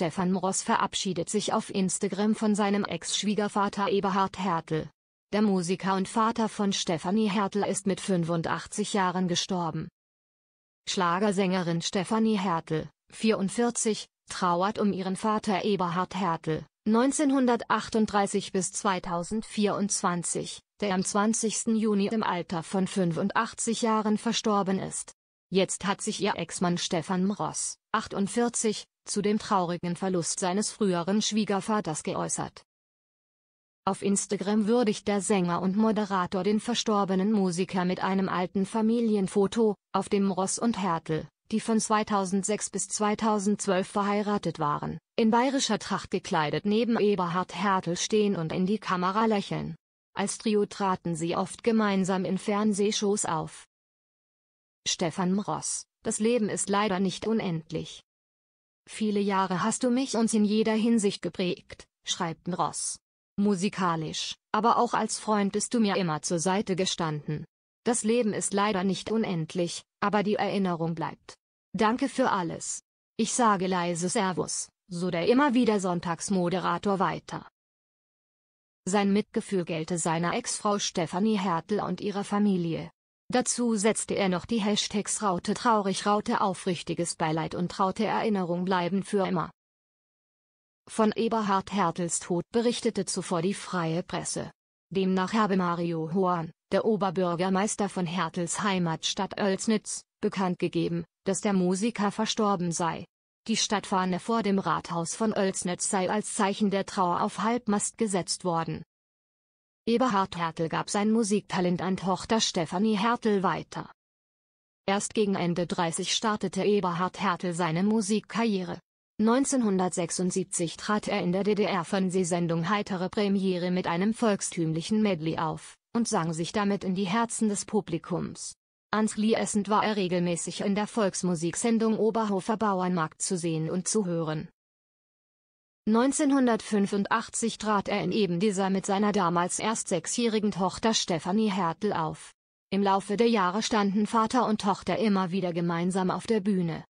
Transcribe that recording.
Stefan Ross verabschiedet sich auf Instagram von seinem Ex-Schwiegervater Eberhard Hertel. Der Musiker und Vater von Stefanie Hertel ist mit 85 Jahren gestorben. Schlagersängerin Stefanie Hertel, 44, trauert um ihren Vater Eberhard Hertel, 1938 bis 2024, der am 20. Juni im Alter von 85 Jahren verstorben ist. Jetzt hat sich ihr Ex-Mann Stefan Mross, 48, zu dem traurigen Verlust seines früheren Schwiegervaters geäußert. Auf Instagram würdigt der Sänger und Moderator den verstorbenen Musiker mit einem alten Familienfoto, auf dem Ross und Hertel, die von 2006 bis 2012 verheiratet waren, in bayerischer Tracht gekleidet neben Eberhard Hertel stehen und in die Kamera lächeln. Als Trio traten sie oft gemeinsam in Fernsehshows auf. Stefan Mross, das Leben ist leider nicht unendlich. Viele Jahre hast du mich uns in jeder Hinsicht geprägt, schreibt Mross. Musikalisch, aber auch als Freund bist du mir immer zur Seite gestanden. Das Leben ist leider nicht unendlich, aber die Erinnerung bleibt. Danke für alles. Ich sage leise Servus, so der immer wieder Sonntagsmoderator weiter. Sein Mitgefühl gelte seiner Ex-Frau Stefanie Hertel und ihrer Familie. Dazu setzte er noch die Hashtags Raute traurig Raute aufrichtiges Beileid und Raute Erinnerung bleiben für immer. Von Eberhard Hertels Tod berichtete zuvor die freie Presse. Demnach habe Mario Horn, der Oberbürgermeister von Hertels Heimatstadt Oelsnitz, bekannt gegeben, dass der Musiker verstorben sei. Die Stadtfahne vor dem Rathaus von Oelsnitz sei als Zeichen der Trauer auf Halbmast gesetzt worden Eberhard Hertel gab sein Musiktalent an Tochter Stefanie Hertel weiter. Erst gegen Ende 30 startete Eberhard Hertel seine Musikkarriere. 1976 trat er in der DDR-Fernsehsendung Heitere Premiere mit einem volkstümlichen Medley auf und sang sich damit in die Herzen des Publikums. Anschließend war er regelmäßig in der Volksmusiksendung Oberhofer Bauernmarkt zu sehen und zu hören. 1985 trat er in eben dieser mit seiner damals erst sechsjährigen Tochter Stefanie Hertel auf. Im Laufe der Jahre standen Vater und Tochter immer wieder gemeinsam auf der Bühne.